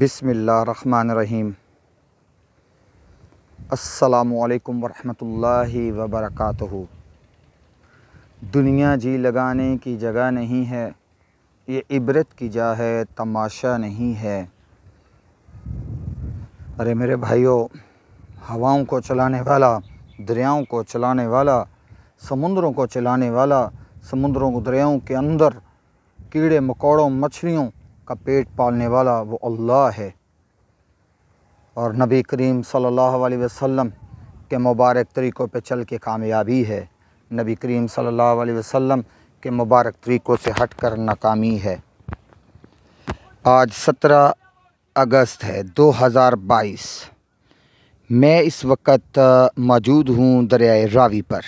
बिसमीम असलकम वरहमतुल्लाहि वबरकातुहु दुनिया जी लगाने की जगह नहीं है ये इबरत की जा है तमाशा नहीं है अरे मेरे भाइयों हवाओं को चलाने वाला दरियाओं को चलाने वाला समुंदरों को चलाने वाला समुंदरों को दरियाओं के अंदर कीड़े मकोड़ों मछलियों का पेट पालने वाला वो अल्लाह है और नबी करीम सल्लल्लाहु अलैहि वसल्लम के मुबारक तरीक़ों पे चल के कामयाबी है नबी करीम सल्लल्लाहु अलैहि वसल्लम के मुबारक तरीक़ों से हट कर नाकामी है आज सत्रह अगस्त है दो हज़ार बाईस मैं इस वक्त मौजूद हूँ दरियाए रावी पर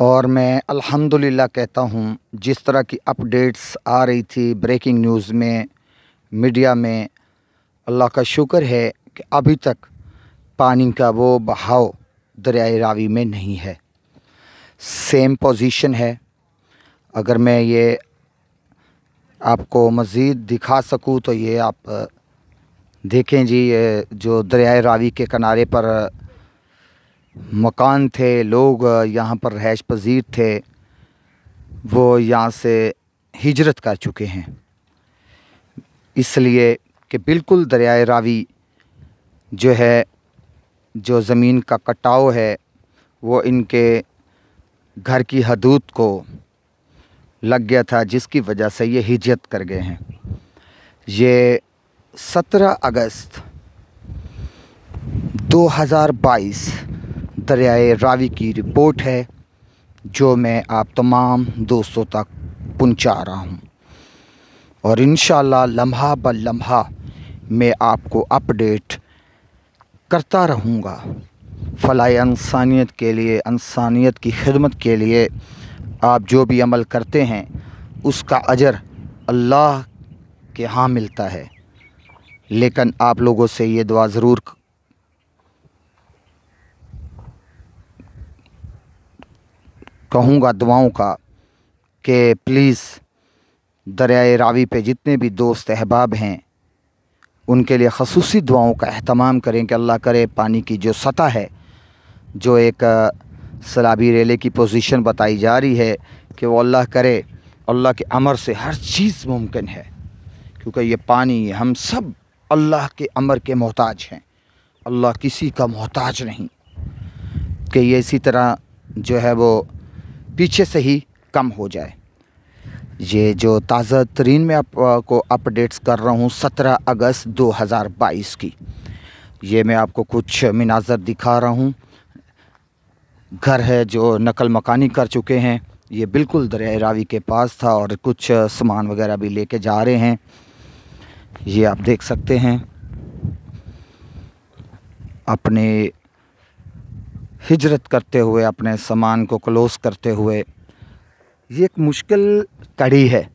और मैं अल्हम्दुलिल्लाह कहता हूँ जिस तरह की अपडेट्स आ रही थी ब्रेकिंग न्यूज़ में मीडिया में अल्लाह का शुक्र है कि अभी तक पानी का वो बहाव दरियाए रावी में नहीं है सेम पोजीशन है अगर मैं ये आपको मज़ीद दिखा सकूँ तो ये आप देखें जी ये जो दरियाए रावी के किनारे पर मकान थे लोग यहाँ पर रहश पजीर थे वो यहाँ से हिजरत कर चुके हैं इसलिए कि बिल्कुल दरियाए रावी जो है जो ज़मीन का कटाव है वो इनके घर की हदूद को लग गया था जिसकी वजह से ये हिजरत कर गए हैं ये 17 अगस्त 2022 दरियाए रावी की रिपोर्ट है जो मैं आप तमाम दोस्तों तक पहुंचा रहा हूं और इन लम्हा ब लम्हा मैं आपको अपडेट करता रहूँगा फलाह इंसानियत के लिए इंसानियत की खिदमत के लिए आप जो भी अमल करते हैं उसका अजर अल्लाह के यहाँ मिलता है लेकिन आप लोगों से ये दुआ ज़रूर कहूँगा दुआओं का कि प्लीज़ दरियाए रावी पे जितने भी दोस्त अहबाब हैं उनके लिए खसूस दुआओं का अहतमाम करें कि अल्लाह करे पानी की जो सतह है जो एक सलाबी रेले की पोजीशन बताई जा रही है कि वो अल्लाह करे अल्लाह के अमर से हर चीज़ मुमकिन है क्योंकि ये पानी हम सब अल्लाह के अमर के मोहताज हैं अल्लाह किसी का मोहताज नहीं कि ये इसी तरह जो है वो पीछे से ही कम हो जाए ये जो ताज़ा तरीन मैं आपको अपडेट्स कर रहा हूँ 17 अगस्त 2022 की ये मैं आपको कुछ मनाजर दिखा रहा हूँ घर है जो नकल मकानी कर चुके हैं ये बिल्कुल दरिया रावी के पास था और कुछ सामान वगैरह भी लेके जा रहे हैं ये आप देख सकते हैं अपने हिजरत करते हुए अपने सामान को क्लोज करते हुए ये एक मुश्किल कड़ी है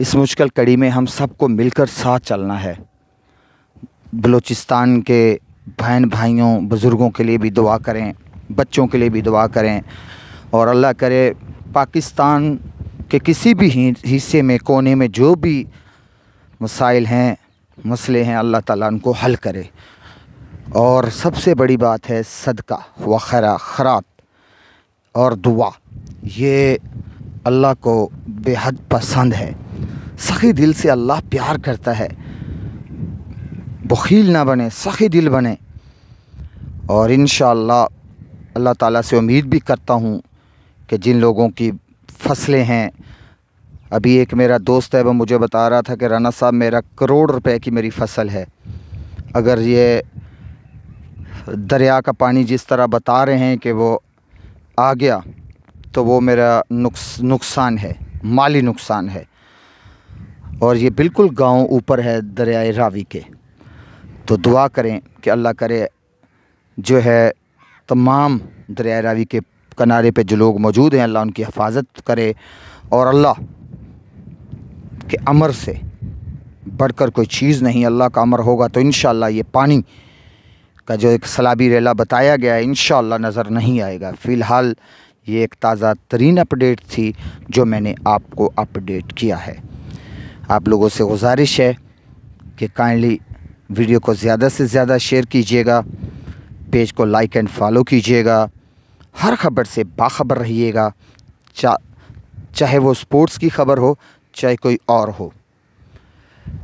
इस मुश्किल कड़ी में हम सबको मिलकर साथ चलना है बलूचिस्तान के बहन भाइयों बुज़ुर्गों के लिए भी दुआ करें बच्चों के लिए भी दुआ करें और अल्लाह करे पाकिस्तान के किसी भी हिस्से में कोने में जो भी मसाइल हैं मसले हैं अल्लाह ताला उनको हल करे और सबसे बड़ी बात है सदका व खरा खरात और दुआ ये अल्लाह को बेहद पसंद है सखी दिल से अल्लाह प्यार करता है बखील ना बने सखी दिल बने और इन अल्लाह ताला से उम्मीद भी करता हूँ कि जिन लोगों की फसलें हैं अभी एक मेरा दोस्त है वो मुझे बता रहा था कि राना साहब मेरा करोड़ रुपए की मेरी फसल है अगर ये दरिया का पानी जिस तरह बता रहे हैं कि वो आ गया तो वो मेरा नुकस नुकसान है माली नुकसान है और ये बिल्कुल गांव ऊपर है दरियाए रावी के तो दुआ करें कि अल्लाह करे जो है तमाम दरियाए रावी के किनारे पे जो लोग मौजूद हैं अल्लाह उनकी हिफाजत करे और अल्लाह के अमर से बढ़कर कोई चीज़ नहीं अल्लाह का अमर होगा तो इन ये पानी का जो एक सलाबी रेला बताया गया है इन नज़र नहीं आएगा फ़िलहाल ये एक ताज़ा तरीन अपडेट थी जो मैंने आपको अपडेट किया है आप लोगों से गुजारिश है कि काइंडली वीडियो को ज़्यादा से ज़्यादा शेयर कीजिएगा पेज को लाइक एंड फॉलो कीजिएगा हर खबर से बाखबर रहिएगा चा, चाहे वो स्पोर्ट्स की खबर हो चाहे कोई और हो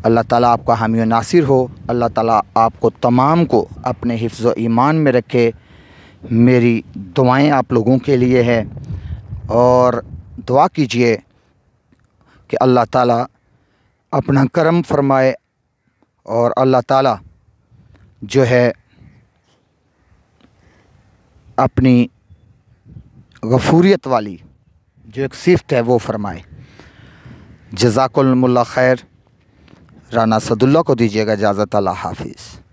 अल्लाह ताला आपका हामी नासिर हो अल्लाह ताला आपको तमाम को अपने हिफ्ज़ ईमान में रखे मेरी दुआएं आप लोगों के लिए है और दुआ कीजिए कि अल्लाह ताला अपना करम फरमाए और अल्लाह ताला जो है अपनी गफूरीत वाली जो एक सिफ्त है वो फरमाए जजाकलमल्ला खैर राना सदुल्ला को दीजिएगा इजाज़त अल्लाह हाफिज़